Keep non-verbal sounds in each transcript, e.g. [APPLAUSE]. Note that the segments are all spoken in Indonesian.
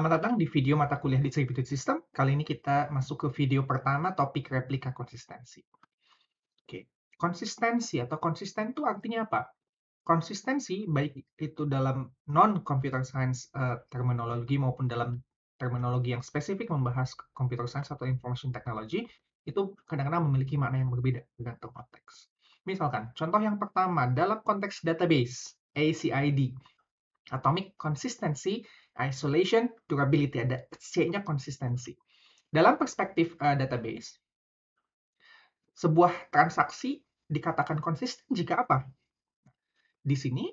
Selamat datang di video mata kuliah Distributed System. Kali ini kita masuk ke video pertama, topik replika konsistensi. Oke, konsistensi atau konsisten itu artinya apa? Konsistensi, baik itu dalam non-computer science uh, terminologi maupun dalam terminologi yang spesifik membahas computer science atau information technology, itu kadang-kadang memiliki makna yang berbeda tergantung konteks. Misalkan, contoh yang pertama, dalam konteks database, ACID, Atomic consistency, isolation, durability. Ada C-nya konsistensi. Dalam perspektif uh, database, sebuah transaksi dikatakan konsisten jika apa? Di sini,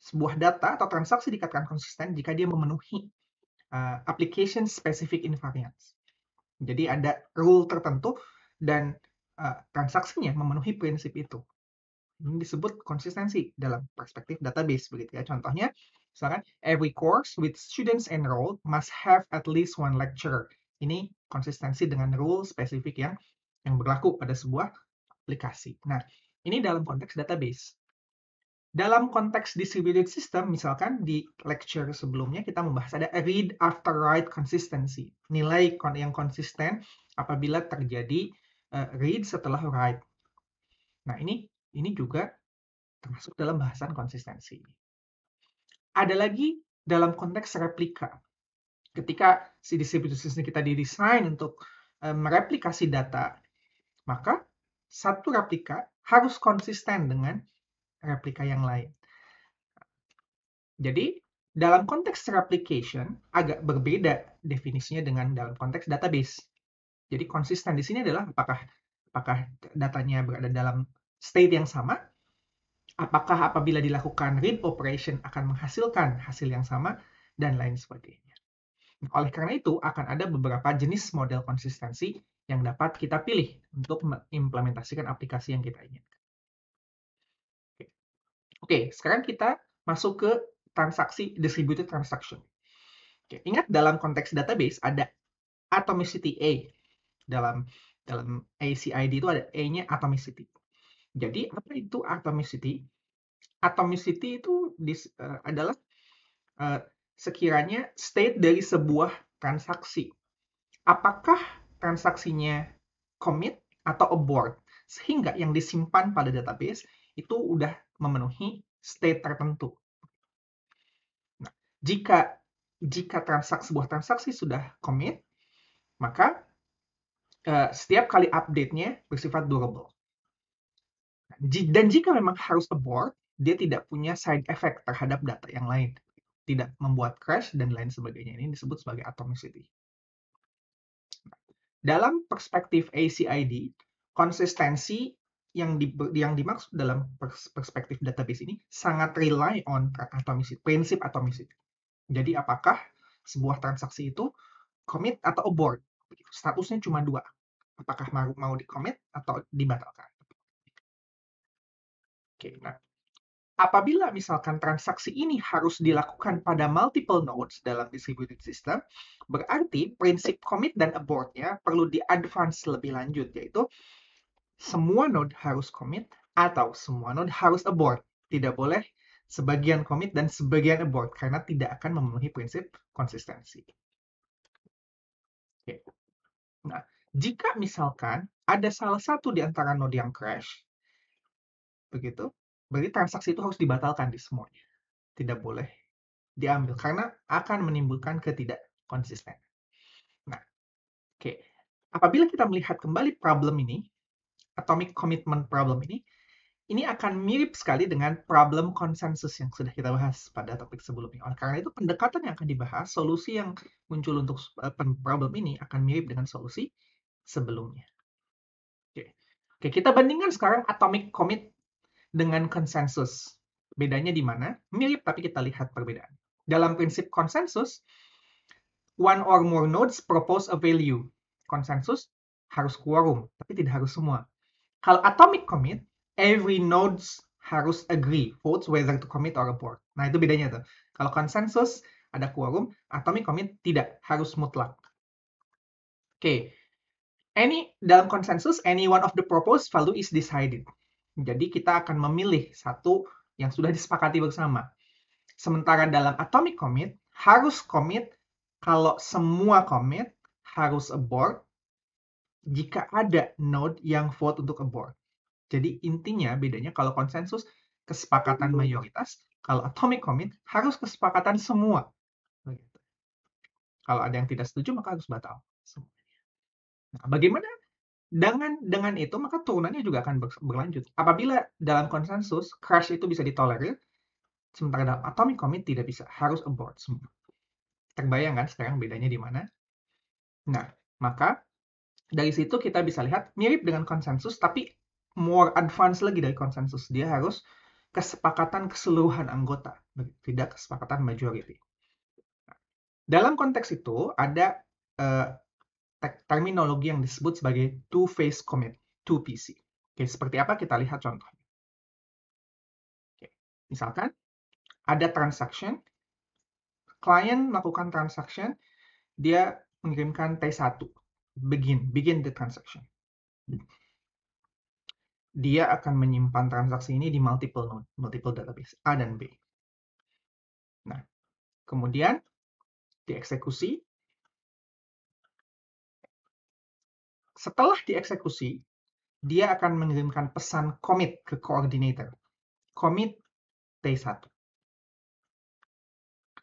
sebuah data atau transaksi dikatakan konsisten jika dia memenuhi uh, application specific invariance. Jadi ada rule tertentu dan uh, transaksinya memenuhi prinsip itu. Hmm, disebut konsistensi dalam perspektif database begitu ya. Contohnya, misalkan every course with students enrolled must have at least one lecturer. Ini konsistensi dengan rule spesifik yang yang berlaku pada sebuah aplikasi. Nah, ini dalam konteks database. Dalam konteks distributed system, misalkan di lecture sebelumnya kita membahas ada read after write consistency, nilai yang konsisten apabila terjadi eh, read setelah write. Nah, ini ini juga termasuk dalam bahasan konsistensi. Ada lagi dalam konteks replika. Ketika si distribusi kita didesain untuk eh, mereplikasi data, maka satu replika harus konsisten dengan replika yang lain. Jadi, dalam konteks replication agak berbeda definisinya dengan dalam konteks database. Jadi konsisten di sini adalah apakah apakah datanya berada dalam state yang sama? Apakah apabila dilakukan read operation akan menghasilkan hasil yang sama dan lain sebagainya. Nah, oleh karena itu akan ada beberapa jenis model konsistensi yang dapat kita pilih untuk mengimplementasikan aplikasi yang kita inginkan. Oke, Oke sekarang kita masuk ke transaksi distributed transaction. Oke, ingat dalam konteks database ada atomicity A dalam dalam ACID itu ada A-nya atomicity. Jadi apa itu atomicity? Atomicity itu dis, uh, adalah uh, sekiranya state dari sebuah transaksi. Apakah transaksinya commit atau abort? Sehingga yang disimpan pada database itu udah memenuhi state tertentu. Nah, jika jika transaksi sebuah transaksi sudah commit, maka uh, setiap kali update-nya bersifat durable dan jika memang harus abort, dia tidak punya side effect terhadap data yang lain. Tidak membuat crash dan lain sebagainya. Ini disebut sebagai atomicity. Dalam perspektif ACID, konsistensi yang di, yang dimaksud dalam perspektif database ini sangat rely on atomicity, prinsip atomicity. Jadi apakah sebuah transaksi itu commit atau abort? Statusnya cuma dua. Apakah mau, mau di commit atau dibatalkan? Oke, nah apabila misalkan transaksi ini harus dilakukan pada multiple nodes dalam distributed system, berarti prinsip commit dan abortnya perlu di-advance lebih lanjut, yaitu semua node harus commit atau semua node harus abort. Tidak boleh sebagian commit dan sebagian abort, karena tidak akan memenuhi prinsip konsistensi. Oke. Nah, jika misalkan ada salah satu di antara node yang crash, begitu berarti transaksi itu harus dibatalkan di semuanya tidak boleh diambil karena akan menimbulkan ketidak konsisten nah oke okay. apabila kita melihat kembali problem ini atomic commitment problem ini ini akan mirip sekali dengan problem konsensus yang sudah kita bahas pada topik sebelumnya. Oleh karena itu, pendekatan yang akan dibahas, solusi yang muncul untuk eh, problem ini akan mirip dengan solusi sebelumnya. Oke, Oke kita bandingkan sekarang atomic commit dengan konsensus. Bedanya di mana? Mirip tapi kita lihat perbedaan. Dalam prinsip konsensus, one or more nodes propose a value. Konsensus harus quorum, tapi tidak harus semua. Kalau atomic commit, every nodes harus agree, votes whether to commit or abort. Nah, itu bedanya tuh. Kalau konsensus ada quorum, atomic commit tidak, harus mutlak. Oke. Okay. Any dalam konsensus, any one of the proposed value is decided. Jadi kita akan memilih satu yang sudah disepakati bersama. Sementara dalam atomic commit harus commit kalau semua commit harus abort jika ada node yang vote untuk abort. Jadi intinya bedanya kalau konsensus kesepakatan hmm. mayoritas, kalau atomic commit harus kesepakatan semua. Kalau ada yang tidak setuju maka harus batal Nah, bagaimana dengan dengan itu maka turunannya juga akan berlanjut. Apabila dalam konsensus crash itu bisa ditolerir, sementara dalam atomic commit tidak bisa, harus abort semua. Terbayang kan sekarang bedanya di mana? Nah, maka dari situ kita bisa lihat mirip dengan konsensus tapi more advance lagi dari konsensus. Dia harus kesepakatan keseluruhan anggota, tidak kesepakatan majority. Dalam konteks itu ada uh, terminologi yang disebut sebagai two-phase commit, 2PC. Oke, seperti apa kita lihat contohnya. Oke, misalkan ada transaction, klien melakukan transaction, dia mengirimkan T1, begin, begin the transaction. Dia akan menyimpan transaksi ini di multiple node, multiple database, A dan B. Nah, kemudian dieksekusi, Setelah dieksekusi, dia akan mengirimkan pesan commit ke koordinator. Commit T1.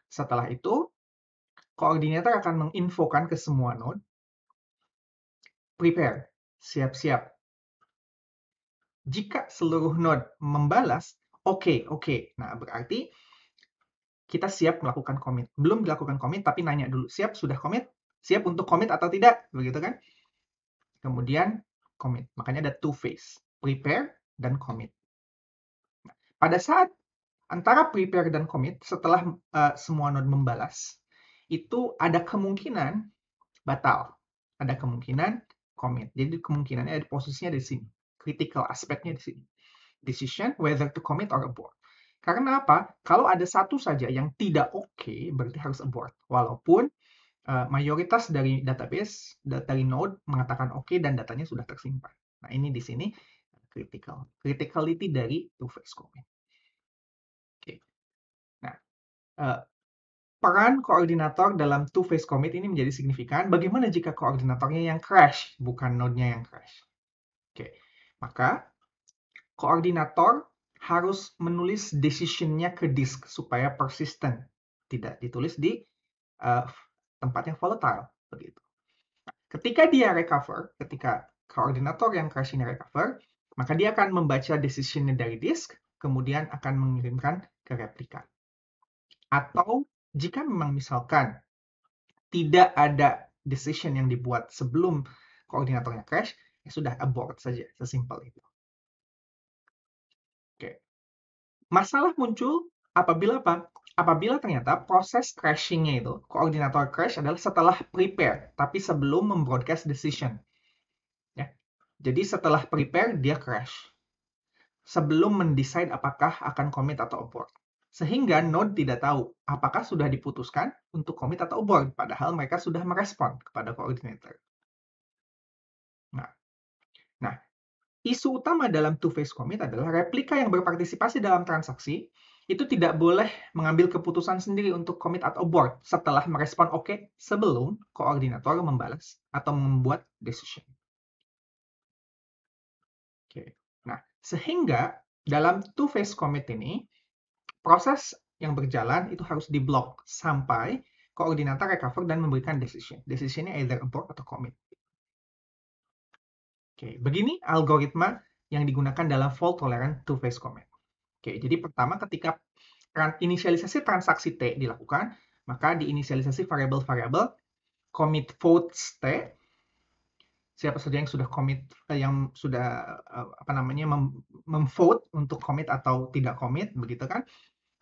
Setelah itu, koordinator akan menginfokan ke semua node, prepare, siap-siap. Jika seluruh node membalas, oke, okay, oke. Okay. Nah, berarti kita siap melakukan commit. Belum dilakukan commit, tapi nanya dulu, siap sudah commit? Siap untuk commit atau tidak? Begitu kan? kemudian commit. Makanya ada two phase, prepare dan commit. Nah, pada saat antara prepare dan commit, setelah uh, semua node membalas, itu ada kemungkinan batal, ada kemungkinan commit. Jadi kemungkinannya ada posisinya di sini, critical aspeknya di sini. Decision whether to commit or abort. Karena apa? Kalau ada satu saja yang tidak oke, okay, berarti harus abort. Walaupun Eh, mayoritas dari database dari node mengatakan oke okay, dan datanya sudah tersimpan. Nah, ini di sini critical. Criticality dari two-phase commit. Oke. Okay. Nah, eh, peran koordinator dalam two-phase commit ini menjadi signifikan. Bagaimana jika koordinatornya yang crash, bukan node-nya yang crash? Oke. Okay. Maka koordinator harus menulis decision-nya ke disk supaya persisten, tidak ditulis di uh, tempatnya volatile begitu. Nah, ketika dia recover, ketika koordinator yang crash ini recover, maka dia akan membaca decisionnya dari disk, kemudian akan mengirimkan ke replika. Atau jika memang misalkan tidak ada decision yang dibuat sebelum koordinatornya crash, ya sudah abort saja, sesimpel itu. Oke. Masalah muncul apabila apa? apabila ternyata proses crashingnya itu, koordinator crash adalah setelah prepare, tapi sebelum membroadcast decision. Ya. Jadi setelah prepare, dia crash. Sebelum mendesain apakah akan commit atau abort. Sehingga node tidak tahu apakah sudah diputuskan untuk commit atau abort, padahal mereka sudah merespon kepada koordinator. Nah, nah isu utama dalam two-phase commit adalah replika yang berpartisipasi dalam transaksi itu tidak boleh mengambil keputusan sendiri untuk commit atau abort setelah merespon oke okay sebelum koordinator membalas atau membuat decision. Oke. Nah, sehingga dalam two phase commit ini proses yang berjalan itu harus diblok sampai koordinator recover dan memberikan decision. Decisionnya either abort atau commit. Oke, begini algoritma yang digunakan dalam fault tolerant two phase commit. Oke, jadi pertama ketika inisialisasi transaksi T dilakukan, maka diinisialisasi variabel-variabel commit votes T siapa saja yang sudah commit eh, yang sudah eh, apa namanya mem, untuk commit atau tidak commit begitu kan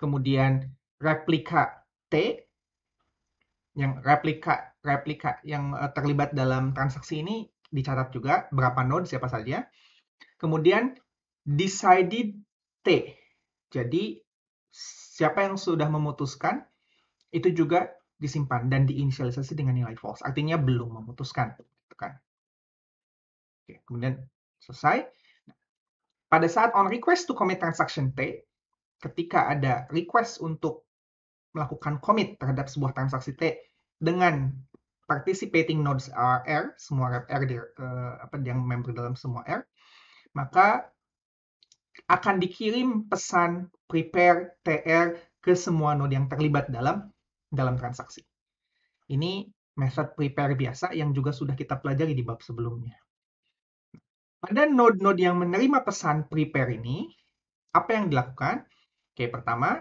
kemudian replika T yang replika replika yang eh, terlibat dalam transaksi ini dicatat juga berapa node siapa saja kemudian decided T jadi siapa yang sudah memutuskan itu juga disimpan dan diinisialisasi dengan nilai false. Artinya belum memutuskan, gitu kan. Oke, kemudian selesai. pada saat on request to commit transaction T, ketika ada request untuk melakukan commit terhadap sebuah transaksi T dengan participating nodes R, semua R di, uh, apa yang member dalam semua R, maka akan dikirim pesan prepare TR ke semua node yang terlibat dalam dalam transaksi. Ini method prepare biasa yang juga sudah kita pelajari di bab sebelumnya. Pada node-node yang menerima pesan prepare ini, apa yang dilakukan? Oke, pertama,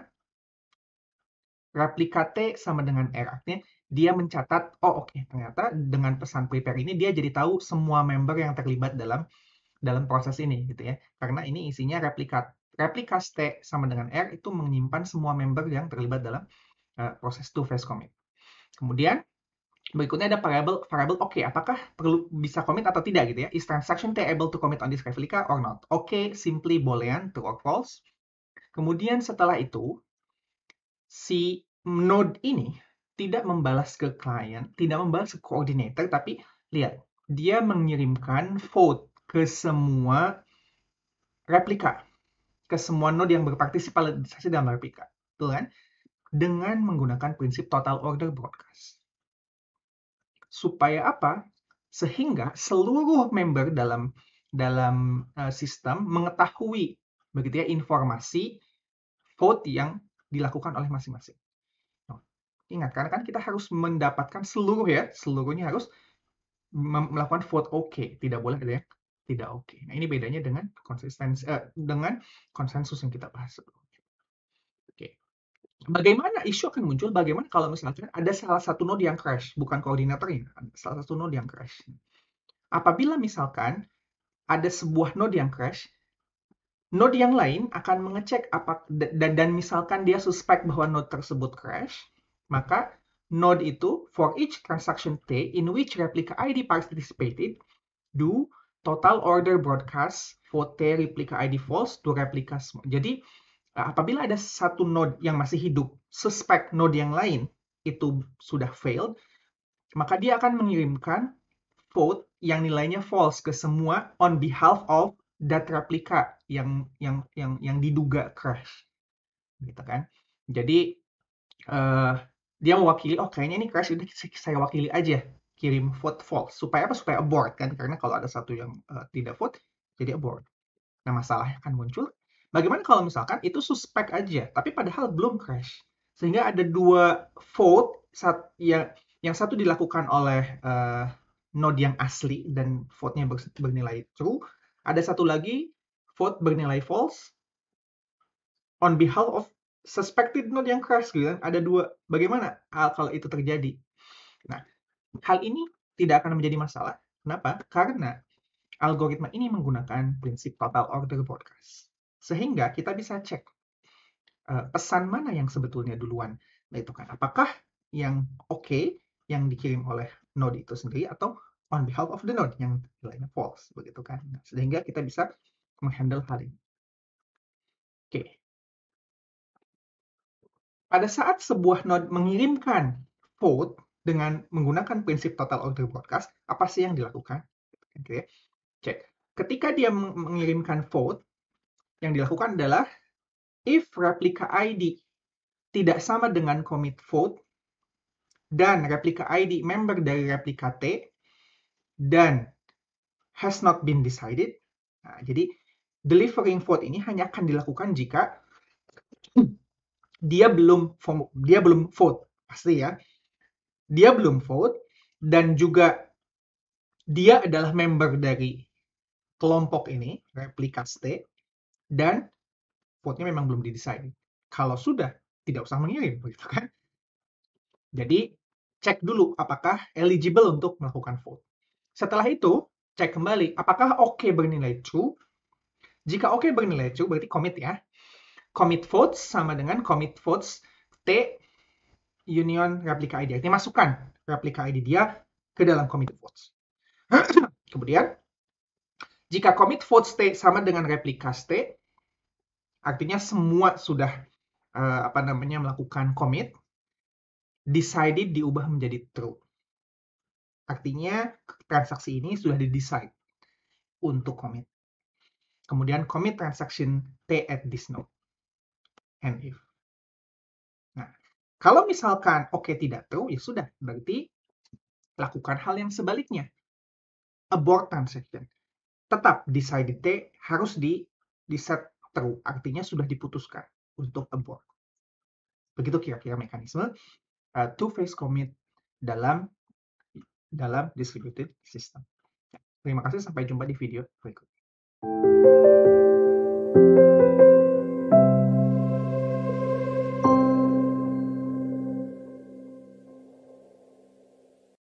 replika T sama dengan R. Artinya dia mencatat, oh oke, okay, ternyata dengan pesan prepare ini dia jadi tahu semua member yang terlibat dalam dalam proses ini gitu ya. Karena ini isinya replikat replika T sama dengan R itu menyimpan semua member yang terlibat dalam uh, proses two phase commit. Kemudian berikutnya ada variable variable oke okay, apakah perlu bisa commit atau tidak gitu ya. Is transaction T able to commit on this replica or not? Oke, okay, simply boolean true or false. Kemudian setelah itu si node ini tidak membalas ke klien, tidak membalas ke koordinator tapi lihat dia mengirimkan vote ke semua replika, ke semua node yang berpartisipasi dalam replika. Betul kan? Dengan menggunakan prinsip total order broadcast. Supaya apa? Sehingga seluruh member dalam dalam eh, sistem mengetahui begitu ya informasi vote yang dilakukan oleh masing-masing. Nah, ingat karena kan kita harus mendapatkan seluruh ya, seluruhnya harus melakukan vote oke, okay. tidak boleh ada yang tidak oke. Okay. Nah, ini bedanya dengan konsistensi eh, dengan konsensus yang kita bahas sebelumnya. Oke. Okay. Bagaimana isu akan muncul? Bagaimana kalau misalnya ada salah satu node yang crash, bukan koordinatornya, salah satu node yang crash. Apabila misalkan ada sebuah node yang crash, node yang lain akan mengecek apa dan, dan misalkan dia suspek bahwa node tersebut crash, maka node itu for each transaction T in which replica ID participated do total order broadcast, vote, replica ID false, dua replika semua. Jadi eh, apabila ada satu node yang masih hidup, suspect node yang lain itu sudah failed, maka dia akan mengirimkan vote yang nilainya false ke semua on behalf of that replica yang yang yang yang diduga crash. Gitu kan. Jadi uh, dia mewakili oh kayaknya ini crash udah saya wakili aja kirim vote false supaya apa supaya abort kan karena kalau ada satu yang uh, tidak vote jadi abort nah masalahnya akan muncul bagaimana kalau misalkan itu suspek aja tapi padahal belum crash sehingga ada dua vote sat yang yang satu dilakukan oleh uh, node yang asli dan vote-nya ber, bernilai true ada satu lagi vote bernilai false on behalf of suspected node yang crash gitu kan? ada dua bagaimana hal ah, kalau itu terjadi nah Hal ini tidak akan menjadi masalah. Kenapa? Karena algoritma ini menggunakan prinsip total order broadcast. Sehingga kita bisa cek eh, pesan mana yang sebetulnya duluan nah, kan? Apakah yang oke okay, yang dikirim oleh node itu sendiri atau on behalf of the node yang nilainya false begitu kan. Nah, sehingga kita bisa menghandle hal ini. Oke. Okay. Pada saat sebuah node mengirimkan vote dengan menggunakan prinsip total order broadcast, apa sih yang dilakukan? Okay. Cek. Ketika dia mengirimkan vote, yang dilakukan adalah if replica ID tidak sama dengan commit vote dan replica ID member dari replika T dan has not been decided. Nah, jadi delivering vote ini hanya akan dilakukan jika [CLEARS THROAT] dia belum dia belum vote pasti ya dia belum vote dan juga dia adalah member dari kelompok ini, replika state, dan vote-nya memang belum didesain. Kalau sudah, tidak usah mengirim, begitu kan? Jadi, cek dulu apakah eligible untuk melakukan vote. Setelah itu, cek kembali apakah oke okay bernilai true. Jika oke okay bernilai true, berarti commit ya. Commit votes sama dengan commit votes T union replica ID. Artinya masukkan replica ID dia ke dalam commit votes. [CLEARS THROAT] Kemudian, jika commit vote state sama dengan replica state, artinya semua sudah uh, apa namanya melakukan commit, decided diubah menjadi true. Artinya transaksi ini sudah didecide untuk commit. Kemudian commit transaction T at this node. And if. Kalau misalkan oke okay, tidak true, ya sudah. Berarti lakukan hal yang sebaliknya. Abort transaction. Tetap decided T harus di, di set true. Artinya sudah diputuskan untuk abort. Begitu kira-kira mekanisme uh, two-phase commit dalam dalam distributed system. Terima kasih, sampai jumpa di video berikutnya.